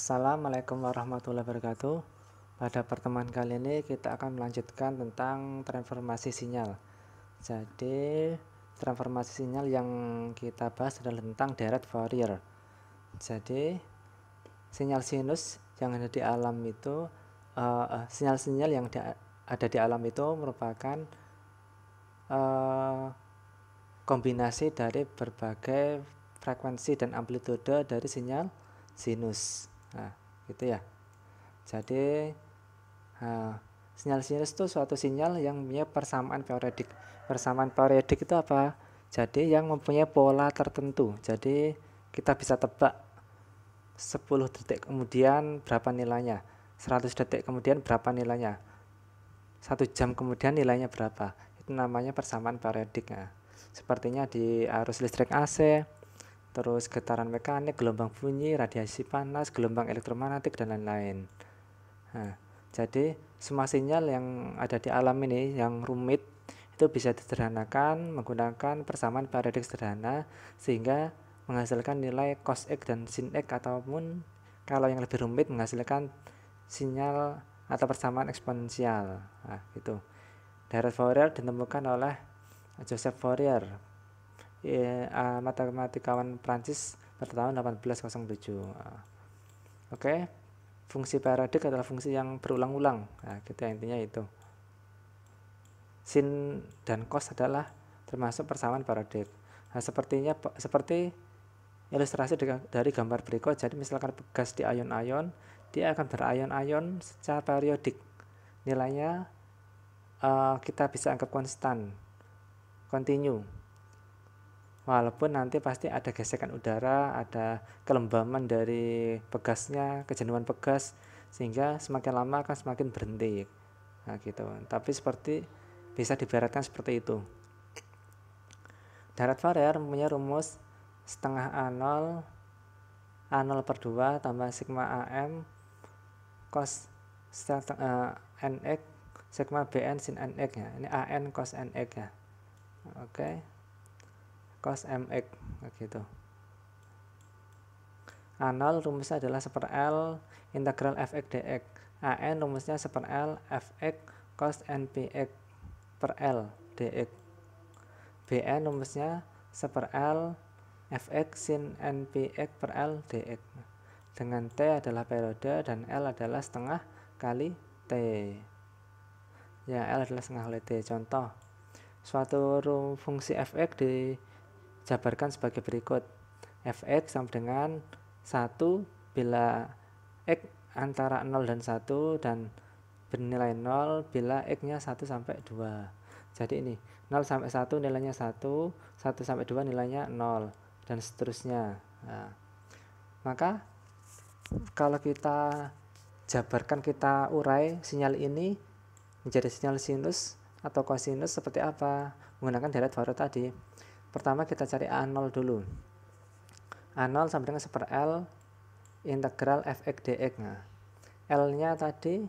Assalamualaikum warahmatullahi wabarakatuh. Pada pertemuan kali ini kita akan melanjutkan tentang transformasi sinyal. Jadi, transformasi sinyal yang kita bahas adalah tentang deret Fourier. Jadi, sinyal sinus yang ada di alam itu eh, eh, sinyal-sinyal uh, yang ada di alam itu merupakan uh, kombinasi dari berbagai frekuensi dan amplitude dari sinyal sinus nah, gitu ya jadi eh, sinyal-sinyal itu suatu sinyal yang punya persamaan periodik persamaan periodik itu apa jadi yang mempunyai pola tertentu jadi kita bisa tebak 10 detik kemudian berapa nilainya 100 detik kemudian berapa nilainya satu jam kemudian nilainya berapa itu namanya persamaan periodik nah, sepertinya di arus listrik AC terus getaran mekanik, gelombang bunyi, radiasi panas, gelombang elektromagnetik dan lain-lain. Nah, jadi semua sinyal yang ada di alam ini yang rumit itu bisa disederhanakan menggunakan persamaan periodik sederhana sehingga menghasilkan nilai cos x dan sin x ataupun kalau yang lebih rumit menghasilkan sinyal atau persamaan eksponensial. Nah, itu. Direct Fourier ditemukan oleh Joseph Fourier uh, iya, eh, matematikawan Prancis pada tahun 1807. Uh, eh, Oke, okay. fungsi periodik adalah fungsi yang berulang-ulang. Nah, kita gitu ya, intinya itu. Sin dan cos adalah termasuk persamaan periodik. Nah, sepertinya seperti ilustrasi dari gambar berikut. Jadi misalkan gas di ion-ion, dia akan berayon-ayon secara periodik. Nilainya uh, kita bisa anggap konstan, continue walaupun nanti pasti ada gesekan udara, ada kelembaman dari pegasnya, kejenuhan pegas sehingga semakin lama akan semakin berhenti. Nah, gitu. Tapi seperti bisa diberatkan seperti itu. Darat varier mempunyai rumus setengah A0 A0 per 2 tambah sigma AM cos setengah, uh, eh, NX sigma BN sin NX ya. Ini AN cos NX ya. Oke. Okay cos mx gitu. A0 rumusnya adalah seper L integral fx dx. AN rumusnya seper L fx cos npx per L dx. BN rumusnya seper L fx sin npx per L dx. Dengan T adalah periode dan L adalah setengah kali T. Ya, L adalah setengah kali T. Contoh, suatu fungsi fx di jabarkan sebagai berikut. Fx sama dengan 1 bila x antara 0 dan 1 dan bernilai 0 bila x-nya 1 sampai 2. Jadi ini 0 sampai 1 nilainya 1, 1 sampai 2 nilainya 0 dan seterusnya. Nah, maka kalau kita jabarkan kita urai sinyal ini menjadi sinyal sinus atau kosinus seperti apa menggunakan deret baru tadi pertama kita cari A0 dulu A0 sama dengan 1 per L integral fx dx nah, L nya tadi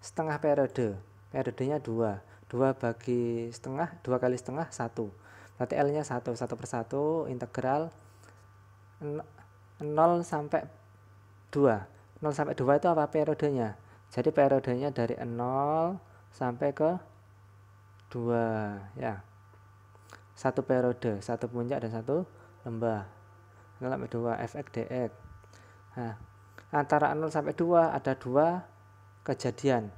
setengah periode periodenya 2 2 bagi setengah 2 kali setengah 1 berarti L nya 1 1 per 1 integral 0 sampai 2 0 sampai 2 itu apa periodenya jadi periodenya dari 0 sampai ke 2 ya satu periode, satu puncak dan satu lembah. sampai dua fx dx. Nah, antara nol sampai dua ada dua kejadian.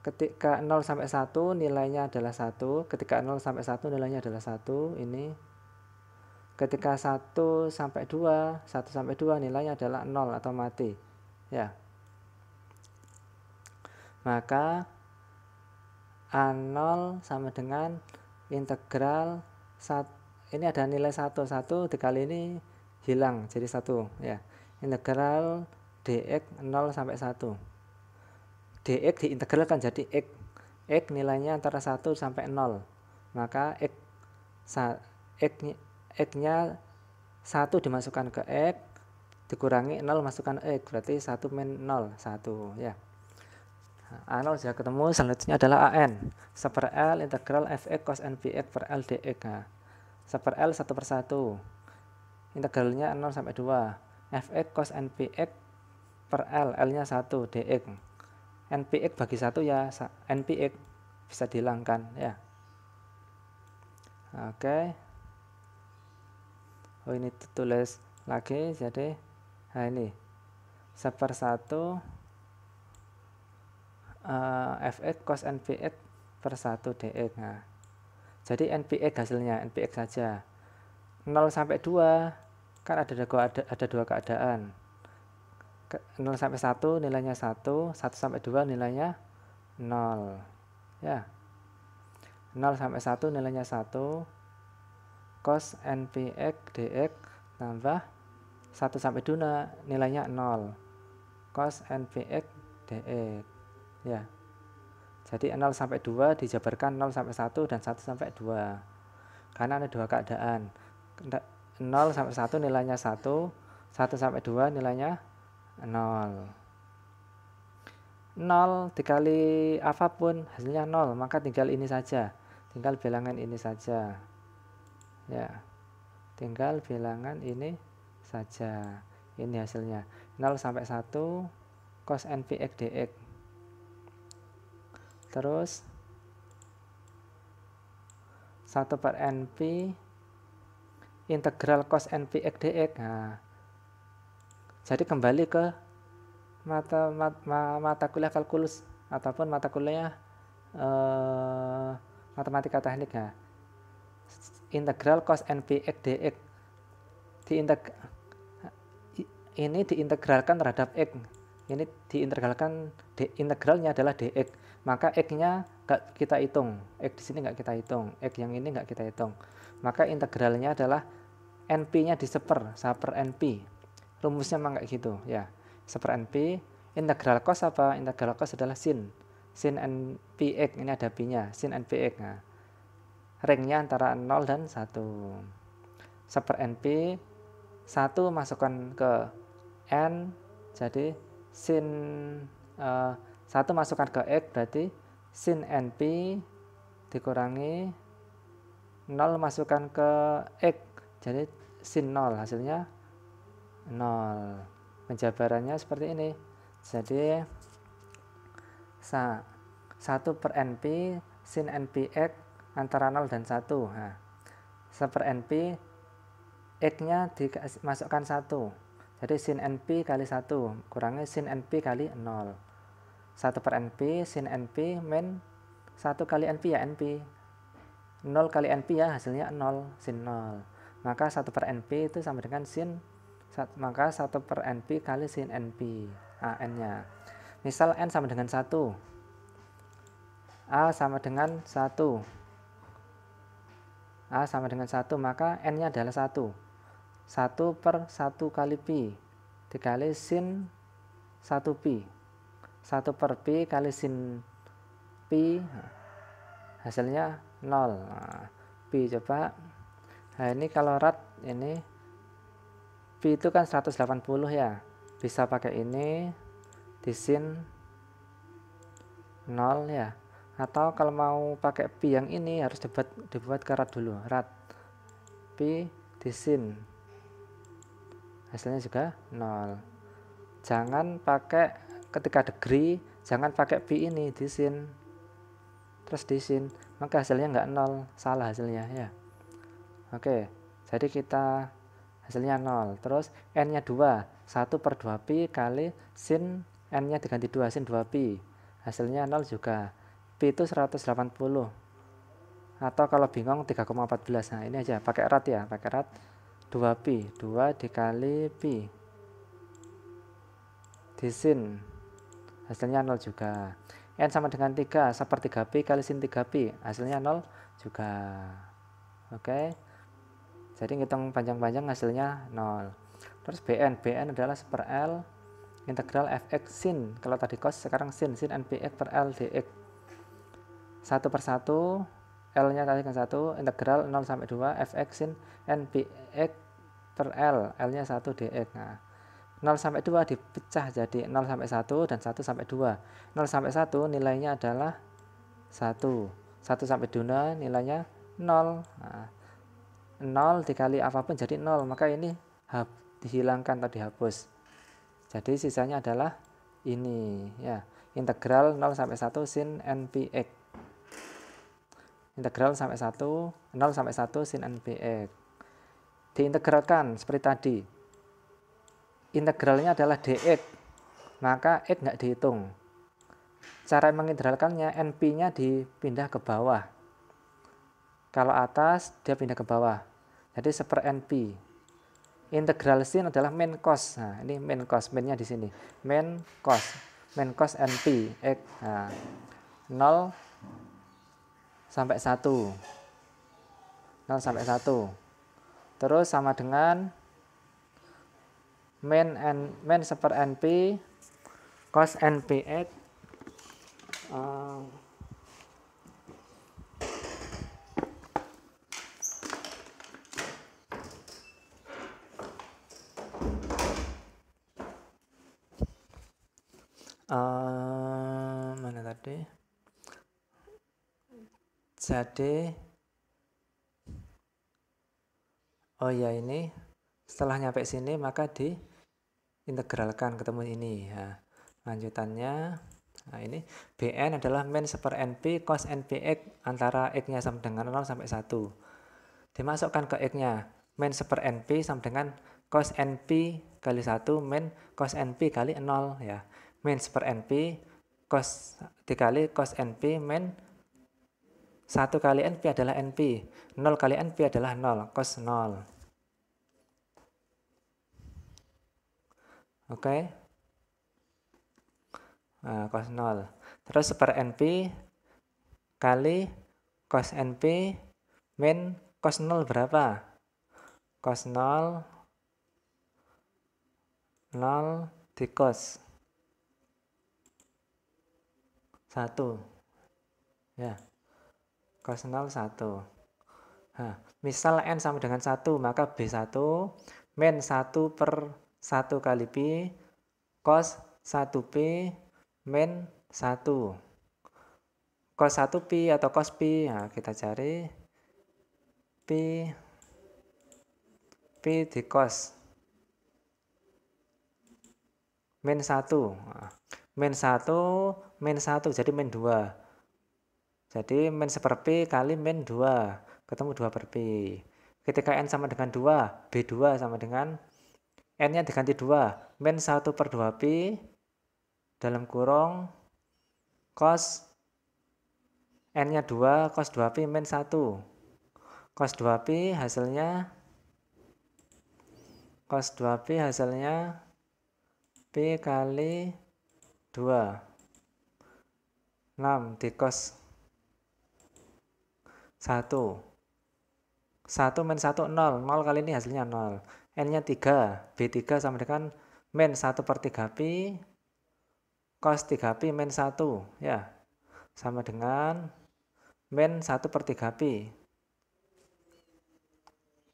Ketika nol sampai satu nilainya adalah satu, ketika nol sampai satu nilainya adalah satu ini ketika satu sampai dua satu sampai dua nilainya adalah nol atau mati. Ya. Maka A0 sama dengan integral sat, ini ada nilai satu satu dikali ini hilang jadi satu ya integral dx 0 sampai 1 dx diintegralkan jadi x x nilainya antara 1 sampai 0 maka x x, x nya 1 dimasukkan ke x dikurangi 0 masukkan x berarti 1 min 0 1 ya A saya sudah ketemu, selanjutnya adalah AN. Seper L integral Fx cos NBx per L dx. Nah. Seper L satu persatu. Integralnya 0 sampai 2. Fx cos NBx per L, L-nya 1 dx. NPX bagi satu ya NPX bisa dihilangkan ya. Oke. Okay. Oh ini tulis lagi jadi nah ini seper satu uh, eh, fx cos np per 1 DX nah, jadi np hasilnya np saja 0 sampai 2 kan ada ada, ada dua keadaan 0 sampai 1 nilainya 1 1 sampai 2 nilainya 0 ya 0 sampai 1 nilainya 1 cos npx dx tambah 1 sampai 2 nilainya 0 cos npx dx Ya. Jadi 0 sampai 2 dijabarkan 0 sampai 1 dan 1 sampai 2. Karena ada dua keadaan. 0 sampai 1 nilainya 1, 1 sampai 2 nilainya 0. 0 dikali apapun hasilnya 0, maka tinggal ini saja. Tinggal bilangan ini saja. Ya. Tinggal bilangan ini saja. Ini hasilnya. 0 sampai 1 cos npx dx terus 1 per NP integral cos x dx nah, jadi kembali ke mata, ma, mata kuliah kalkulus ataupun mata kuliah eh, matematika teknik ya. integral cos x dx diinteg ini diintegralkan terhadap x ini diintegralkan integralnya adalah dx maka x-nya nggak kita hitung x di sini nggak kita hitung x yang ini nggak kita hitung maka integralnya adalah np-nya di seper seper np rumusnya memang kayak gitu ya seper np integral cos apa integral cos adalah sin sin x ini ada p-nya sin x nah ringnya antara 0 dan 1 seper np 1 masukkan ke n jadi sin uh, 1 masukkan ke X berarti sin NP dikurangi 0 masukkan ke X jadi sin 0 hasilnya 0 penjabarannya seperti ini jadi 1 per NP sin NP X antara 0 dan 1 nah, 1 per NP X nya dimasukkan 1 jadi sin NP kali 1 kurangnya sin NP kali 0 1 per NP, sin NP, min 1 kali NP ya NP. 0 kali NP ya hasilnya 0, sin 0. Maka 1 per NP itu sama dengan sin, maka 1 per NP kali sin NP, AN-nya. Misal N sama dengan 1, A sama dengan 1, A sama dengan 1, maka N-nya adalah 1. 1 per 1 kali Pi, dikali sin 1 Pi. 1 per pi kali sin pi nah, hasilnya 0 nah, pi coba nah ini kalau rat ini pi itu kan 180 ya bisa pakai ini di sin 0 ya atau kalau mau pakai pi yang ini harus dibuat dibuat ke rat dulu rat pi di sin hasilnya juga 0 jangan pakai ketika degree jangan pakai pi ini sin terus sin maka hasilnya nggak nol salah hasilnya ya oke jadi kita hasilnya nol terus n nya dua satu per dua pi kali sin n nya diganti dua sin dua pi hasilnya nol juga pi itu 180 atau kalau bingung 3,14 nah ini aja pakai rat ya pakai rat 2pi 2 dikali pi di sin hasilnya 0 juga. N sama dengan 3, seperti 3P kali sin 3P, hasilnya 0 juga. Oke. Okay. Jadi ngitung panjang-panjang hasilnya 0. Terus BN, BN adalah seper L integral fx sin. Kalau tadi cos, sekarang sin, sin npx per L dx. 1 per 1, L-nya tadi kan 1, integral 0 sampai 2, fx sin npx per L, L-nya 1 dx. Nah, 0 sampai 2 dipecah jadi 0 sampai 1 dan 1 sampai 2. 0 sampai 1 nilainya adalah 1. 1 sampai 2 nilainya 0. Nah, 0 dikali apapun jadi 0, maka ini dihilangkan atau dihapus. Jadi sisanya adalah ini ya, integral 0 sampai 1 sin npx. Integral sampai 1 0 sampai 1 sin npx. Diintegralkan seperti tadi integralnya adalah dx, maka x nggak dihitung. Cara mengintegralkannya, np-nya dipindah ke bawah. Kalau atas, dia pindah ke bawah. Jadi seper np. Integral sin adalah main cost. Nah, ini main cost, nya di sini. Main cost, main cost np, x. Nah, 0 sampai 1. 0 sampai 1. Terus sama dengan main and main seper np cos np8 uh, uh, mana tadi jadi oh ya ini setelah nyampe sini maka di integralkan ketemu ini ya. lanjutannya nah ini BN adalah min seper NP cos NPX antara X-nya sama dengan 0 sampai 1 dimasukkan ke X-nya min seper NP sama dengan cos NP kali 1 min cos NP kali 0 ya min seper NP cos dikali cos NP min 1 kali NP adalah NP 0 kali NP adalah 0 cos 0 Oke. Okay? Nah, cos 0. Terus per NP kali cos NP min cos 0 berapa? Cos 0 0 di cos 1 ya cos 0 1 Nah, misal N sama dengan 1, maka B1 min 1 per 1 kali P cos 1P min 1. Cos 1P atau cos P, nah, kita cari P, P di cos min 1. Nah, min 1, min 1, jadi min 2. Jadi min 1 per P kali min 2, ketemu 2 per P. Ketika N sama dengan 2, B2 sama dengan N-nya diganti 2. Min 1 per 2P dalam kurung cos N-nya 2, cos 2P min 1. Cos 2P hasilnya cos 2P hasilnya P kali 2. 6 di cos 1. 1 min 1 0, 0 kali ini hasilnya 0. N-nya 3, B3 sama dengan min 1 per 3Pi, cos 3Pi min 1, ya. Sama dengan min 1 per 3Pi.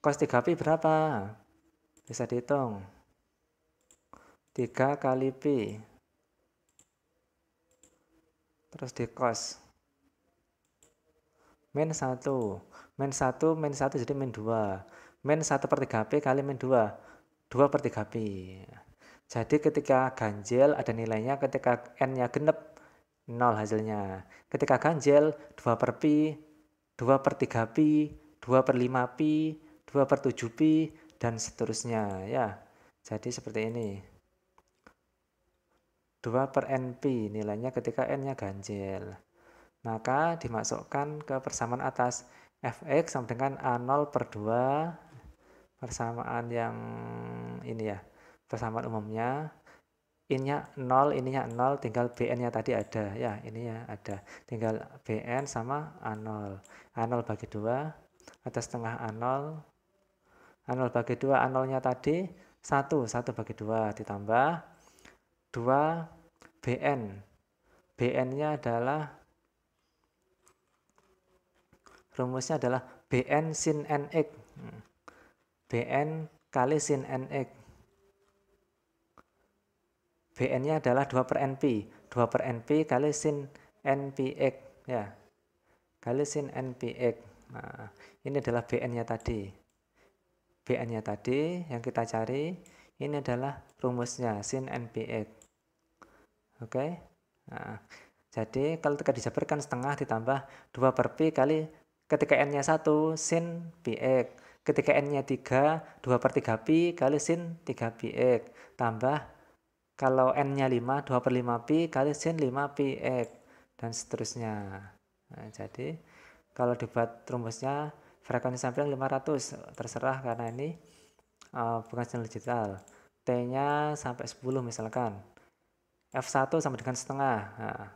Cos 3Pi berapa? Bisa dihitung. 3 kali Pi. Terus di cos. Min 1. Min 1, min 1 jadi min 2 min 1 per 3P kali min 2 2 per 3P jadi ketika ganjil ada nilainya ketika n nya genep 0 hasilnya ketika ganjil 2 per P 2 per 3 p 2 per 5 p 2 per 7 p dan seterusnya ya jadi seperti ini 2 per NP nilainya ketika N nya ganjil maka dimasukkan ke persamaan atas Fx sama dengan A0 per 2 persamaan yang ini ya persamaan umumnya innya nol ininya nol tinggal bn nya tadi ada ya ini ya ada tinggal bn sama a0 a0 bagi dua atas setengah a0 a0 bagi dua a0 nya tadi satu satu bagi dua ditambah dua bn bn nya adalah rumusnya adalah bn sin nx hmm. BN kali sin NX. BN-nya adalah 2 per NP. 2 per NP kali sin NPX. Ya. Kali sin NPX. Nah, ini adalah BN-nya tadi. BN-nya tadi yang kita cari. Ini adalah rumusnya sin NPX. Oke. Nah, jadi kalau tidak dijabarkan setengah ditambah 2 per P kali ketika N-nya 1 sin PX Ketika N-nya 3, 2 per 3 Pi kali sin 3 pi X. Tambah kalau N-nya 5, 2 per 5 Pi kali sin 5 pi X. Dan seterusnya. Nah, jadi kalau dibuat rumusnya frekuensi sampling 500 terserah karena ini uh, bukan channel digital. T-nya sampai 10 misalkan. F1 sama dengan setengah. Nah,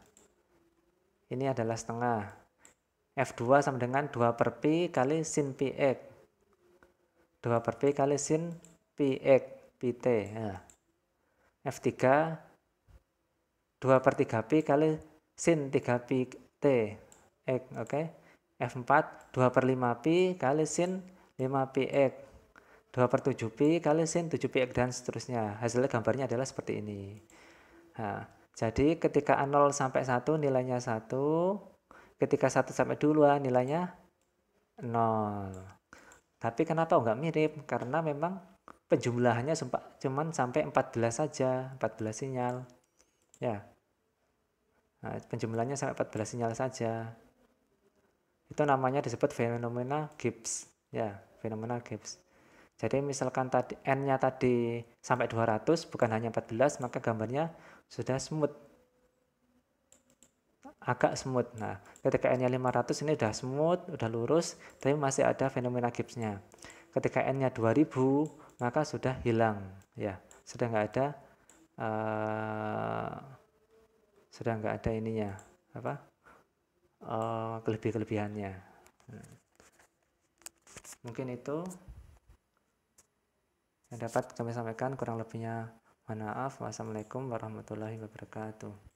ini adalah setengah. F2 sama dengan 2 per pi kali sin pi x. 2 per P kali sin PX PT. Nah. F3 2 per 3P kali sin 3P T. X, oke. Okay. F4 2 per 5P kali sin 5 p X 2 per 7P kali sin 7 p X dan seterusnya. Hasilnya gambarnya adalah seperti ini. Nah, jadi ketika 0 sampai 1 nilainya 1. Ketika 1 sampai 2 nilainya 0. Tapi kenapa nggak mirip? Karena memang penjumlahannya sempat cuman sampai 14 saja, 14 sinyal. Ya. Nah, penjumlahannya sampai 14 sinyal saja. Itu namanya disebut fenomena Gibbs, ya, fenomena Gibbs. Jadi misalkan tadi n-nya tadi sampai 200 bukan hanya 14, maka gambarnya sudah smooth agak smooth. Nah, ketika N-nya 500 ini sudah smooth, sudah lurus, tapi masih ada fenomena gipsnya. nya Ketika N-nya 2000, maka sudah hilang. Ya, sudah nggak ada, uh, sudah nggak ada ininya, apa, uh, eh, kelebih-kelebihannya. Hmm. Mungkin itu yang dapat kami sampaikan kurang lebihnya. Mohon maaf. Wassalamualaikum warahmatullahi wabarakatuh.